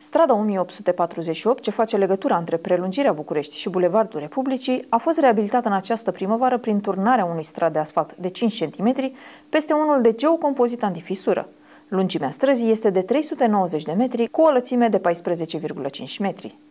Strada 1848, ce face legătura între prelungirea București și Bulevardul Republicii, a fost reabilitată în această primăvară prin turnarea unui strat de asfalt de 5 cm peste unul de geocompozit antifisură. Lungimea străzii este de 390 de metri cu o lățime de 14,5 metri.